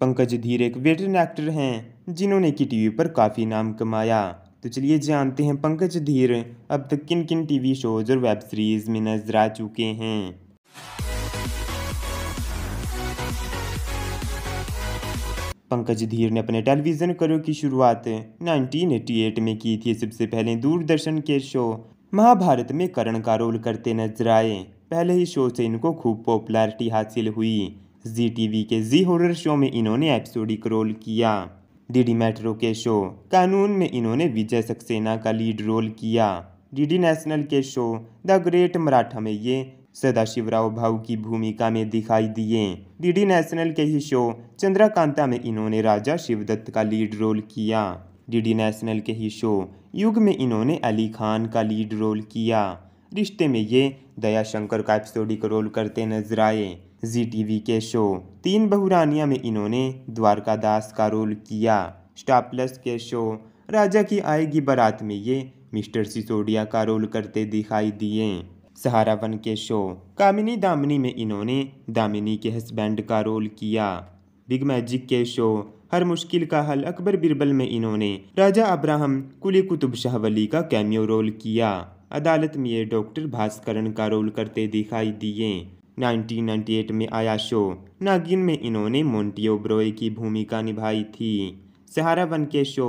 पंकज धीर एक veteran actor हैं जिन्होंने की टीवी पर काफ़ी नाम कमाया तो चलिए जानते हैं पंकज धीर अब तक किन किन टीवी शोज और वेब सीरीज में नजर आ चुके हैं पंकज धीर ने अपने टेलीविज़न करियर की शुरुआत 1988 में की थी सबसे पहले दूरदर्शन के शो महाभारत में करण का रोल करते नजर आए पहले ही शो से इनको खूब पॉपुलैरिटी हासिल हुई जी टीवी के जी हॉरर शो में इन्होंने एपिसोडिक रोल किया डीडी मेट्रो के शो कानून में इन्होंने विजय सक्सेना का लीड रोल किया डीडी नेशनल के शो द ग्रेट मराठा में ये सदाशिवराव भाऊ की भूमिका में दिखाई दिए डीडी नेशनल के ही शो चंद्रकांता में इन्होंने राजा शिवदत्त का लीड रोल किया डीडी नेशनल के ही शो युग में इन्होंने अली खान का लीड रोल किया रिश्ते में ये दया शंकर का एपिसोडिक रोल करते नजर आए जी टी के शो तीन बहुरानिया में इन्होंने द्वारका दास का रोल किया स्टार प्लस के शो राजा की आएगी बारात में ये मिस्टर सिसोडिया का रोल करते दिखाई दिए सहारा वन के शो कामिनी दामिनी में इन्होंने दामिनी के हस्बैंड का रोल किया बिग मैजिक के शो हर मुश्किल का हल अकबर बिरबल में इन्होंने राजा अब्राहम कुली कुतुब शाहवली का कैमियो रोल किया अदालत में ये डॉक्टर भास्करण का रोल करते दिखाई दिए 1998 में आया शो नागिन में इन्होंने मोन्टियो ब्रोए की भूमिका निभाई थी सहारा वन के शो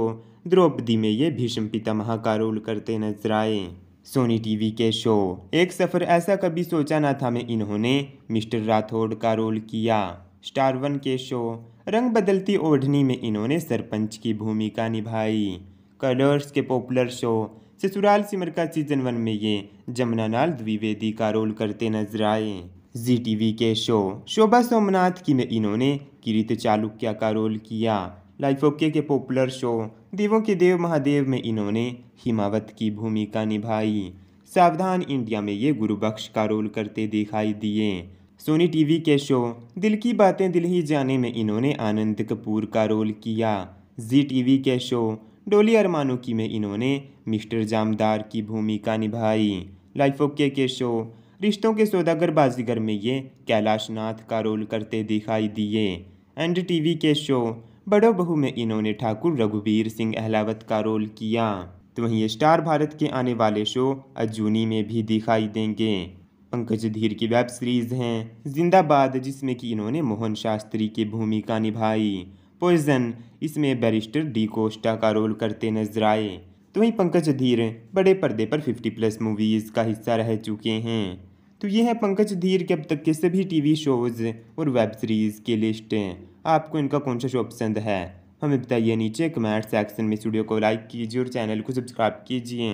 द्रौपदी में ये भीष्म पितामह का रोल करते नजर आए सोनी टीवी के शो एक सफ़र ऐसा कभी सोचा ना था मैं इन्होंने मिस्टर राठौड़ का रोल किया स्टार वन के शो रंग बदलती ओढ़नी में इन्होंने सरपंच की भूमिका निभाई कलर्स के पॉपुलर शो ससुराल सिमर का सीजन वन में ये जमुना लाल द्विवेदी का रोल करते नजर आए जी टीवी के शो शोभा सोमनाथ की में इन्होंने किरित चालुक्य का रोल किया लाइफ ओके के पॉपुलर शो देवों के देव महादेव में इन्होंने हिमावत की भूमिका निभाई सावधान इंडिया में ये गुरुबख्श का रोल करते दिखाई दिए सोनी टीवी के शो दिल की बातें दिल ही जाने में इन्होंने आनंद कपूर का रोल किया जी टीवी के शो डोली अरमानो की में इन्होंने मिस्टर जामदार की भूमिका निभाई लाइफ ओके के शो रिश्तों के सौदागर बाजीगर में ये कैलाशनाथ का रोल करते दिखाई दिए एंड टीवी के शो बड़ो बहू में इन्होंने ठाकुर रघुवीर सिंह अहलावत का रोल किया तो वहीं स्टार भारत के आने वाले शो अजूनी में भी दिखाई देंगे पंकज धीर की वेब सीरीज़ हैं जिंदाबाद जिसमें कि इन्होंने मोहन शास्त्री की भूमिका निभाई पोइजन इसमें बैरिस्टर डी कोस्टा का रोल करते नजर आए तो वहीं पंकज धीर बड़े पर्दे पर 50 प्लस मूवीज़ का हिस्सा रह चुके हैं तो ये है पंकज धीर के अब तक के सभी टीवी शोज़ और वेब सीरीज़ की लिस्ट आपको इनका कौन सा शो पसंद है हमें बताइए नीचे कमेंट सेक्शन में स्टूडियो को लाइक कीजिए और चैनल को सब्सक्राइब कीजिए